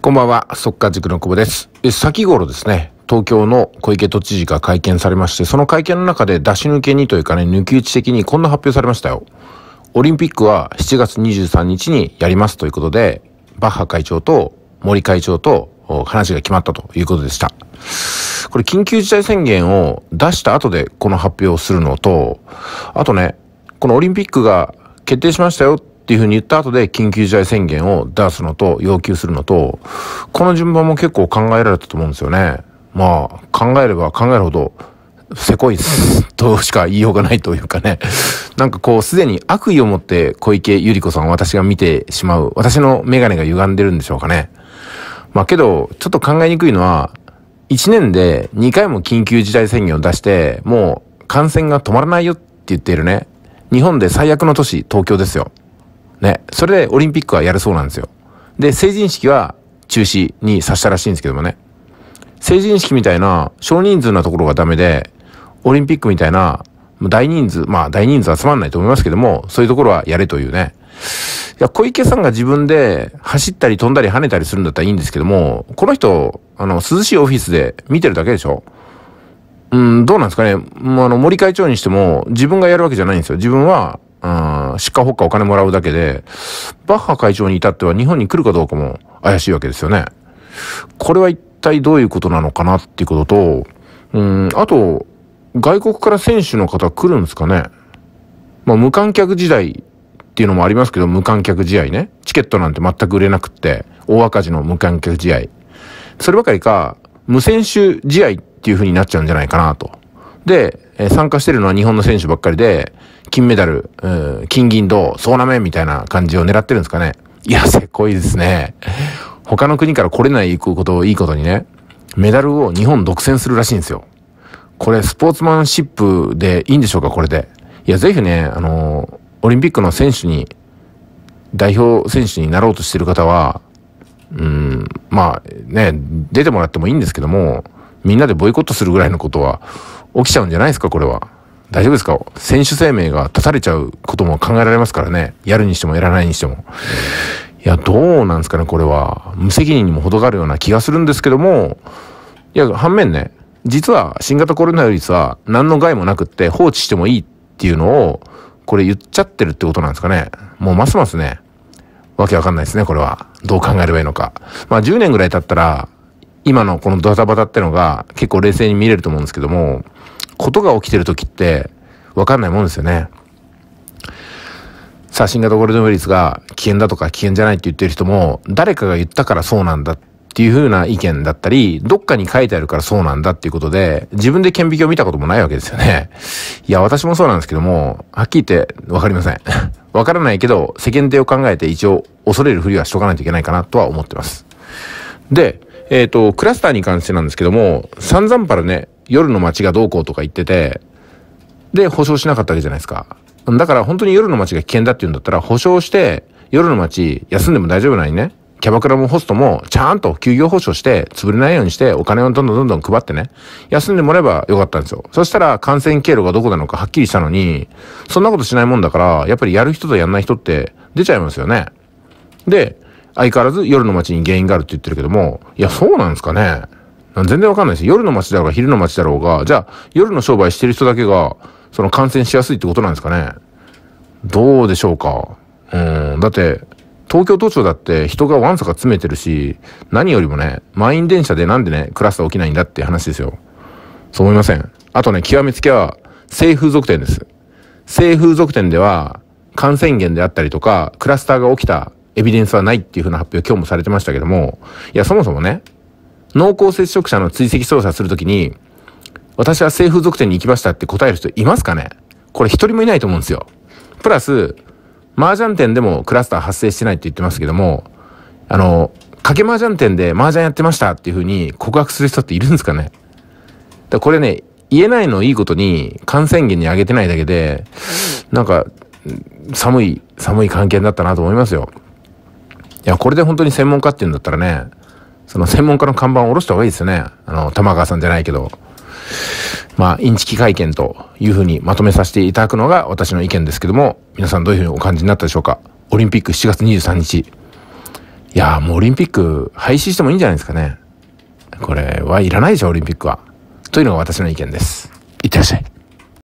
こんばんは、速稼塾の久保です。先頃ですね、東京の小池都知事が会見されまして、その会見の中で出し抜けにというかね、抜き打ち的にこんな発表されましたよ。オリンピックは7月23日にやりますということで、バッハ会長と森会長と話が決まったということでした。これ緊急事態宣言を出した後でこの発表をするのと、あとね、このオリンピックが決定しましたよっていうふうに言った後で緊急事態宣言を出すのと要求するのと、この順番も結構考えられたと思うんですよね。まあ、考えれば考えるほど、せこいです。としか言いようがないというかね。なんかこう、すでに悪意を持って小池百合子さんを私が見てしまう。私のメガネが歪んでるんでしょうかね。まあけど、ちょっと考えにくいのは、1年で2回も緊急事態宣言を出して、もう感染が止まらないよって言っているね。日本で最悪の都市、東京ですよ。ね。それでオリンピックはやるそうなんですよ。で、成人式は中止にさしたらしいんですけどもね。成人式みたいな少人数なところがダメで、オリンピックみたいな大人数、まあ大人数集まんないと思いますけども、そういうところはやれというね。いや、小池さんが自分で走ったり飛んだり跳ねたりするんだったらいいんですけども、この人、あの、涼しいオフィスで見てるだけでしょうん、どうなんですかね。もうあの、森会長にしても自分がやるわけじゃないんですよ。自分はうん、しっかほかお金もらうだけで、バッハ会長に至っては日本に来るかどうかも怪しいわけですよね。これは一体どういうことなのかなっていうことと、うん、あと、外国から選手の方来るんですかね。まあ、無観客時代っていうのもありますけど、無観客試合ね。チケットなんて全く売れなくって、大赤字の無観客試合。そればかりか、無選手試合っていう風になっちゃうんじゃないかなと。で、え参加してるのは日本の選手ばっかりで、金メダル、うん、金銀銅、そうなめみたいな感じを狙ってるんですかね。いや、せっこいですね。他の国から来れないことをいいことにね、メダルを日本独占するらしいんですよ。これ、スポーツマンシップでいいんでしょうか、これで。いや、ぜひね、あのオリンピックの選手に、代表選手になろうとしてる方は、うん、まあね、出てもらってもいいんですけども、みんなでボイコットするぐらいのことは、起きちゃうんじゃないですか、これは。大丈夫ですか選手生命が立たれちゃうことも考えられますからね。やるにしてもやらないにしても。いや、どうなんですかね、これは。無責任にも程があるような気がするんですけども、いや、反面ね、実は新型コロナウイルスは何の害もなくって放置してもいいっていうのを、これ言っちゃってるってことなんですかね。もうますますね、わけわかんないですね、これは。どう考えればいいのか。まあ10年ぐらい経ったら、今のこのドタバタってのが結構冷静に見れると思うんですけども、ことが起きてる時って分かんないもんですよね。さあ、新型ゴールデンウイルスが危険だとか危険じゃないって言ってる人も、誰かが言ったからそうなんだっていう風な意見だったり、どっかに書いてあるからそうなんだっていうことで、自分で顕微鏡を見たこともないわけですよね。いや、私もそうなんですけども、はっきり言って分かりません。分からないけど、世間体を考えて一応恐れるふりはしとかないといけないかなとは思ってます。で、えっ、ー、と、クラスターに関してなんですけども、散々パラね、夜の街がどうこうとか言ってて、で、保証しなかったわけじゃないですか。だから本当に夜の街が危険だって言うんだったら、保証して、夜の街休んでも大丈夫なにね、キャバクラもホストもちゃんと休業保証して潰れないようにしてお金をどんどんどんどん配ってね、休んでもらえばよかったんですよ。そしたら感染経路がどこなのかはっきりしたのに、そんなことしないもんだから、やっぱりやる人とやんない人って出ちゃいますよね。で、相変わらず夜の街に原因があるって言ってるけども、いや、そうなんですかね。全然わかんないし、夜の街だろうが昼の街だろうが、じゃあ夜の商売してる人だけが、その感染しやすいってことなんですかね。どうでしょうか。うん、だって、東京都庁だって人がわんさか詰めてるし、何よりもね、満員電車でなんでね、クラスター起きないんだって話ですよ。そう思いません。あとね、極めつけは、性風俗店です。性風俗店では、感染源であったりとか、クラスターが起きたエビデンスはないっていうふうな発表今日もされてましたけども、いや、そもそもね、濃厚接触者の追跡捜査するときに、私は性風俗店に行きましたって答える人いますかねこれ一人もいないと思うんですよ。プラス、麻雀店でもクラスター発生してないって言ってますけども、あの、掛け麻雀店で麻雀やってましたっていうふうに告白する人っているんですかねだこれね、言えないのいいことに感染源に上げてないだけで、なんか、寒い、寒い関係になったなと思いますよ。いや、これで本当に専門家っていうんだったらね、その専門家の看板を下ろした方がいいですね。あの、玉川さんじゃないけど。まあ、インチキ会見というふうにまとめさせていただくのが私の意見ですけども、皆さんどういうふうにお感じになったでしょうかオリンピック7月23日。いやーもうオリンピック廃止してもいいんじゃないですかね。これはいらないでしょ、オリンピックは。というのが私の意見です。いってらっしゃい。